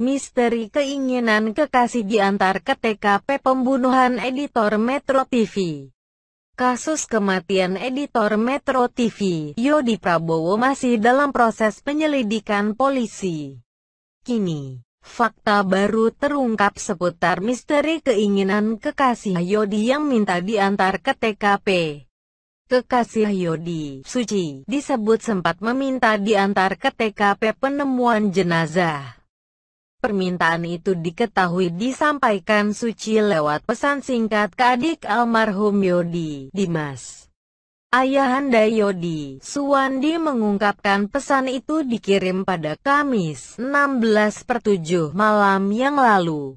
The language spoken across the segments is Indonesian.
Misteri keinginan kekasih diantar ke TKP pembunuhan editor Metro TV. Kasus kematian editor Metro TV, Yodi Prabowo masih dalam proses penyelidikan polisi. Kini, fakta baru terungkap seputar misteri keinginan kekasih Yodi yang minta diantar ke TKP. Kekasih Yodi, Suci, disebut sempat meminta diantar ke TKP penemuan jenazah. Permintaan itu diketahui disampaikan Suci lewat pesan singkat ke adik almarhum Yodi, Dimas. Ayahanda Yodi, Suwandi mengungkapkan pesan itu dikirim pada Kamis 16 7 malam yang lalu.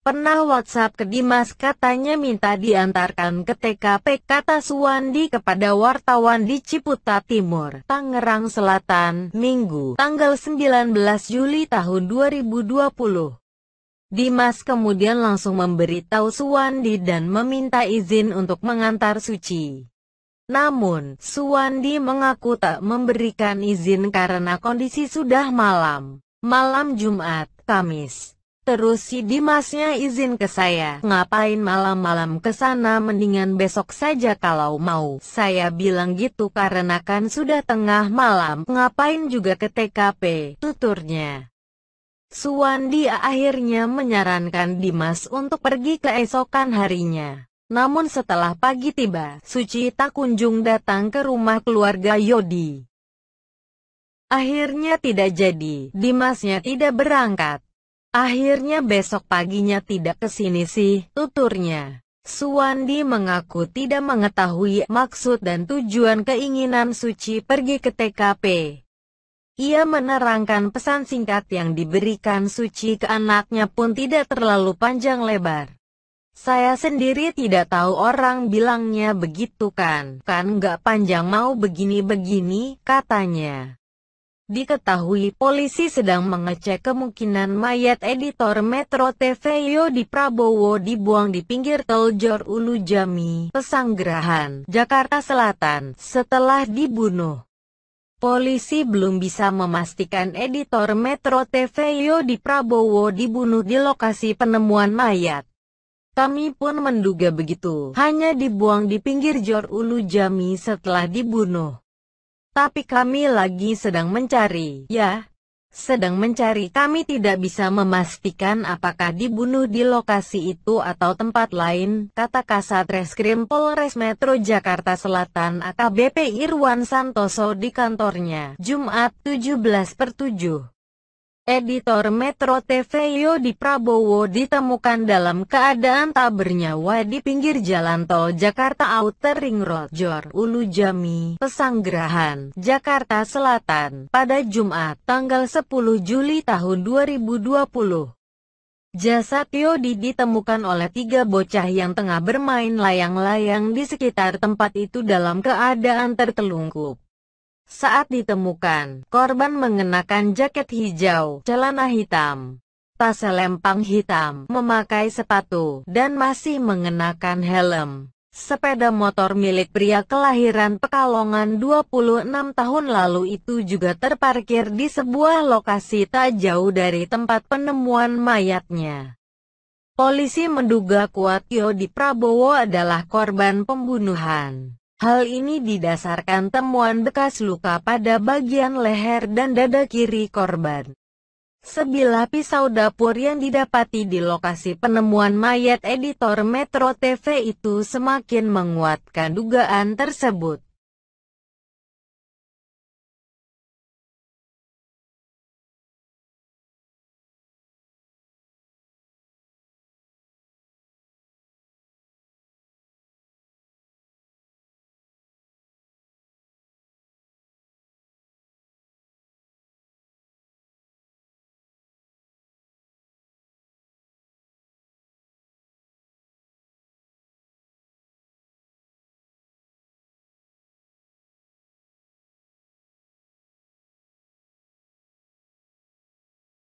Pernah WhatsApp ke Dimas katanya minta diantarkan ke TKP kata Suwandi kepada wartawan di Ciputa Timur, Tangerang Selatan, Minggu, tanggal 19 Juli tahun 2020. Dimas kemudian langsung memberitahu Suwandi dan meminta izin untuk mengantar Suci. Namun, Suwandi mengaku tak memberikan izin karena kondisi sudah malam, malam Jumat, Kamis. Terus si Dimasnya izin ke saya. Ngapain malam-malam ke sana mendingan besok saja kalau mau. Saya bilang gitu karena kan sudah tengah malam. Ngapain juga ke TKP, tuturnya. Suwandi akhirnya menyarankan Dimas untuk pergi keesokan harinya. Namun setelah pagi tiba, Suci tak kunjung datang ke rumah keluarga Yodi. Akhirnya tidak jadi, Dimasnya tidak berangkat. Akhirnya besok paginya tidak kesini sih, tuturnya. Suwandi mengaku tidak mengetahui maksud dan tujuan keinginan Suci pergi ke TKP. Ia menerangkan pesan singkat yang diberikan Suci ke anaknya pun tidak terlalu panjang lebar. Saya sendiri tidak tahu orang bilangnya begitu kan, kan gak panjang mau begini-begini, katanya. Diketahui polisi sedang mengecek kemungkinan mayat editor Metro TV Yodi Prabowo dibuang di pinggir tol Jor Ulu Jami, Pesanggerahan, Jakarta Selatan, setelah dibunuh. Polisi belum bisa memastikan editor Metro TV Yodi Prabowo dibunuh di lokasi penemuan mayat. Kami pun menduga begitu, hanya dibuang di pinggir Jor Ulu Jami setelah dibunuh. Tapi kami lagi sedang mencari, ya. Sedang mencari kami tidak bisa memastikan apakah dibunuh di lokasi itu atau tempat lain, kata Kasat Reskrim Polres Metro Jakarta Selatan AKBP Irwan Santoso di kantornya, Jumat 17 per 7. Editor Metro TV Yodi Prabowo ditemukan dalam keadaan tak bernyawa di pinggir jalan tol Jakarta Outer Ring Road Jor Ulu Jami, Pesanggerahan, Jakarta Selatan, pada Jumat, tanggal 10 Juli tahun 2020. Jasad Yodi ditemukan oleh tiga bocah yang tengah bermain layang-layang di sekitar tempat itu dalam keadaan tertelungkup. Saat ditemukan, korban mengenakan jaket hijau, celana hitam, tas selempang hitam, memakai sepatu, dan masih mengenakan helm. Sepeda motor milik pria kelahiran Pekalongan 26 tahun lalu itu juga terparkir di sebuah lokasi tak jauh dari tempat penemuan mayatnya. Polisi menduga kuat Yodi Prabowo adalah korban pembunuhan. Hal ini didasarkan temuan bekas luka pada bagian leher dan dada kiri korban. Sebilah pisau dapur yang didapati di lokasi penemuan mayat editor Metro TV itu semakin menguatkan dugaan tersebut.